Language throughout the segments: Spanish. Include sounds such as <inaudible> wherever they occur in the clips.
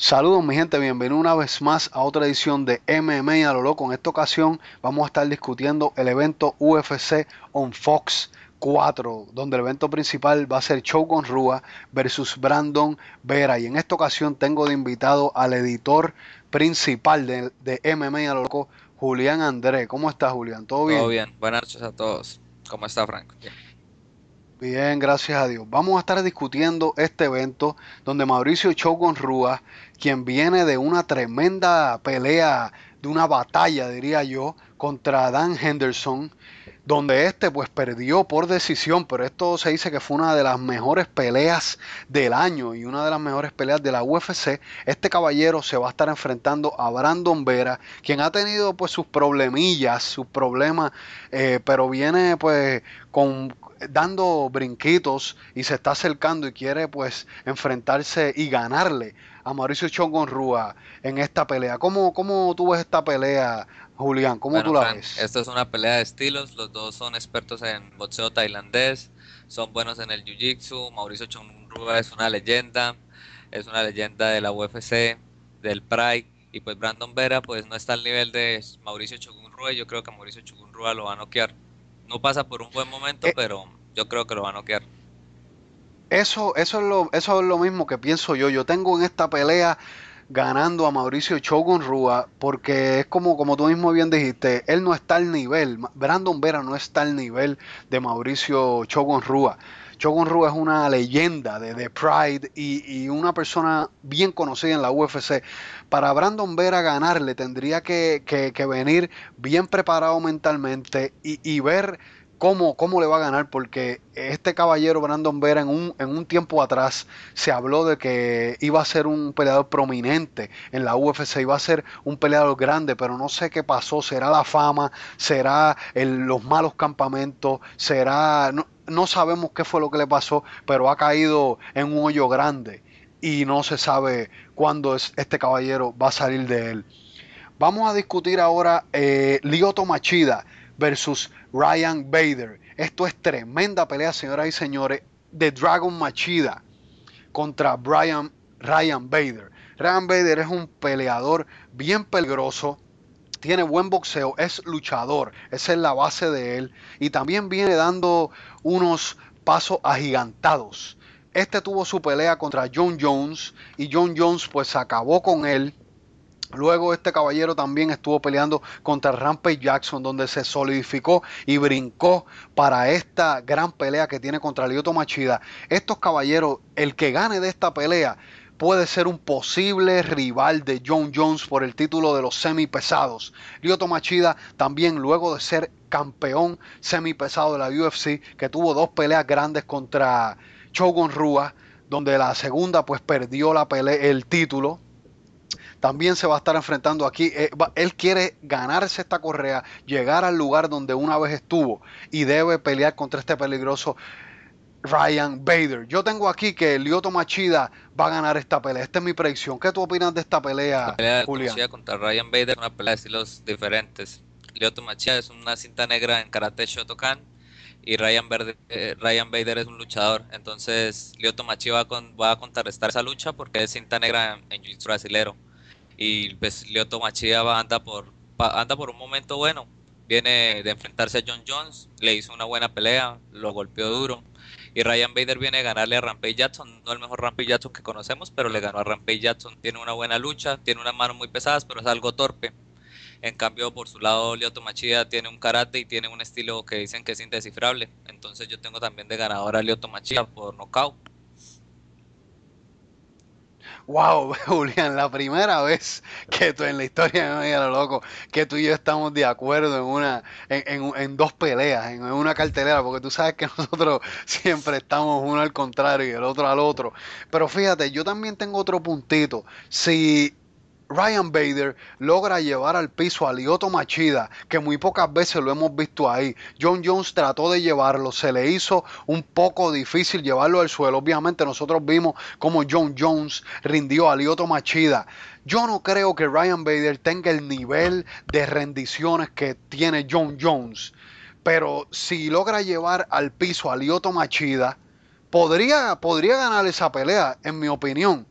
Saludos mi gente, bienvenido una vez más a otra edición de MMA a lo loco. En esta ocasión vamos a estar discutiendo el evento UFC on Fox 4, donde el evento principal va a ser con Rua versus Brandon Vera. Y en esta ocasión tengo de invitado al editor principal de, de MMA a lo loco, Julián André. ¿Cómo estás Julián? ¿Todo bien? Todo bien, buenas noches a todos. ¿Cómo está Franco? Bien, gracias a Dios. Vamos a estar discutiendo este evento donde Mauricio Chogón Rúa, quien viene de una tremenda pelea, de una batalla, diría yo, contra Dan Henderson, donde este pues perdió por decisión, pero esto se dice que fue una de las mejores peleas del año y una de las mejores peleas de la UFC. Este caballero se va a estar enfrentando a Brandon Vera, quien ha tenido pues sus problemillas, sus problemas, eh, pero viene pues con dando brinquitos y se está acercando y quiere pues enfrentarse y ganarle a Mauricio Chongunrúa en esta pelea. ¿Cómo, ¿Cómo tú ves esta pelea, Julián? ¿Cómo tú la ves? esto es una pelea de estilos. Los dos son expertos en boxeo tailandés. Son buenos en el jiu-jitsu. Mauricio Chongunrúa es una leyenda. Es una leyenda de la UFC, del Pride. Y pues Brandon Vera pues no está al nivel de Mauricio Chongunrúa, Yo creo que Mauricio Chongonrúa lo va a noquear. No pasa por un buen momento, eh, pero yo creo que lo va a noquear. Eso, eso, es lo, eso es lo mismo que pienso yo. Yo tengo en esta pelea ganando a Mauricio Chogon Rúa, porque es como, como tú mismo bien dijiste, él no está al nivel, Brandon Vera no está al nivel de Mauricio chogon Rúa. Chogon Rúa es una leyenda de, Pride y, y, una persona bien conocida en la UFC. Para Brandon Vera ganarle tendría que, que, que venir bien preparado mentalmente y, y ver ¿Cómo, ¿Cómo le va a ganar? Porque este caballero Brandon Vera en un, en un tiempo atrás se habló de que iba a ser un peleador prominente en la UFC, iba a ser un peleador grande, pero no sé qué pasó, será la fama, será los malos campamentos, será... No, sabemos qué fue lo que le pasó, pero ha caído en un hoyo grande y no se sabe cuándo es, este caballero va a salir de él. Vamos a discutir ahora eh, Lioto Lioto Machida, versus Ryan Bader. Esto es tremenda pelea, señoras y señores, de Dragon Machida contra Brian, Ryan Bader. Ryan Bader es un peleador bien peligroso, tiene buen boxeo, es luchador, esa es la base de él y también viene dando unos pasos agigantados. Este tuvo su pelea contra John Jones y John Jones pues acabó con él Luego este caballero también estuvo peleando contra Rampage Jackson, donde se solidificó y brincó para esta gran pelea que tiene contra Lyoto Machida. Estos caballeros, el que gane de esta pelea puede ser un posible rival de John Jones por el título de los semipesados. Lyoto Machida también luego de ser campeón semipesado de la UFC, que tuvo dos peleas grandes contra Chogon Rua, donde la segunda pues perdió la pelea, el título también se va a estar enfrentando aquí. Eh, él quiere ganarse esta correa, llegar al lugar donde una vez estuvo y debe pelear contra este peligroso Ryan Bader. Yo tengo aquí que Lyoto Machida va a ganar esta pelea. Esta es mi predicción. ¿Qué tú opinas de esta pelea, la pelea Julián? contra Ryan Bader una pelea de estilos diferentes. Lyoto Machida es una cinta negra en karate Shotokan y Ryan, Verde, eh, Bader es un luchador. Entonces, Lyoto Machida va, a contrarrestar esa lucha porque es cinta negra en, brasilero. Y pues Lyoto anda, por, por un momento bueno. Viene de enfrentarse a John Jones, le hizo una buena pelea, lo golpeó duro. Y Ryan Bader viene a ganarle a Rampage Jackson, no el mejor Rampage Jackson que conocemos, pero le ganó a Rampage Jackson. Tiene una buena lucha, tiene unas manos muy pesadas, pero es algo torpe. En cambio, por su lado, Lyoto Machida tiene un karate y tiene un estilo que dicen que es indescifrable. Entonces yo tengo también de ganador a Lyoto Machida por nocaut. Wow, <laughs> Julián, la primera vez que tú en la historia de Media lo Loco, que tú y yo estamos de acuerdo en una, en, en, en dos peleas, en, en, una cartelera, porque tú sabes que <laughs> nosotros siempre estamos uno al contrario y el otro al otro. Pero fíjate, yo también tengo otro puntito. Si Ryan Bader logra llevar al piso a Lioto Machida, que muy pocas veces lo hemos visto ahí. John Jones trató de llevarlo, se le hizo un poco difícil llevarlo al suelo. Obviamente nosotros vimos cómo John Jones rindió a Lioto Machida. Yo no creo que Ryan Bader tenga el nivel de rendiciones que tiene John Jones, pero si logra llevar al piso a Lioto Machida, podría, podría ganar esa pelea, en mi opinión.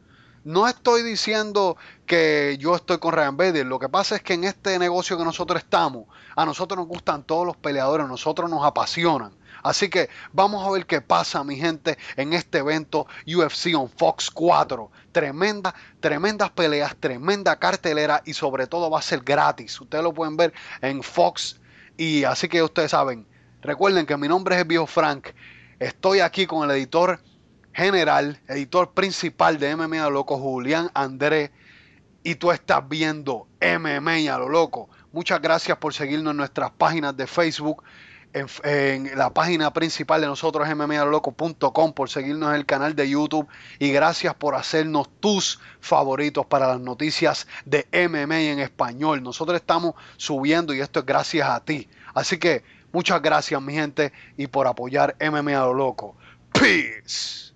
No estoy diciendo que yo estoy con Ryan Bader. Lo que pasa es que en este negocio que nosotros estamos, a nosotros nos gustan todos los peleadores, a nosotros nos apasionan. Así que vamos a ver qué pasa, mi gente, en este evento UFC on Fox 4. Tremenda, tremendas peleas, tremenda cartelera y sobre todo va a ser gratis. Ustedes lo pueden ver en Fox. Y así que ustedes saben, recuerden que mi nombre es el viejo Frank. Estoy aquí con el editor general, editor principal de MMA a loco, Julián Andrés. Y tú estás viendo MMA a lo loco. Muchas gracias por seguirnos en nuestras páginas de Facebook, en, la página principal de nosotros, loco.com por seguirnos en el canal de YouTube y gracias por hacernos tus favoritos para las noticias de MMA en español. Nosotros estamos subiendo y esto es gracias a ti. Así que muchas gracias, mi gente, y por apoyar MMA a lo loco. Peace.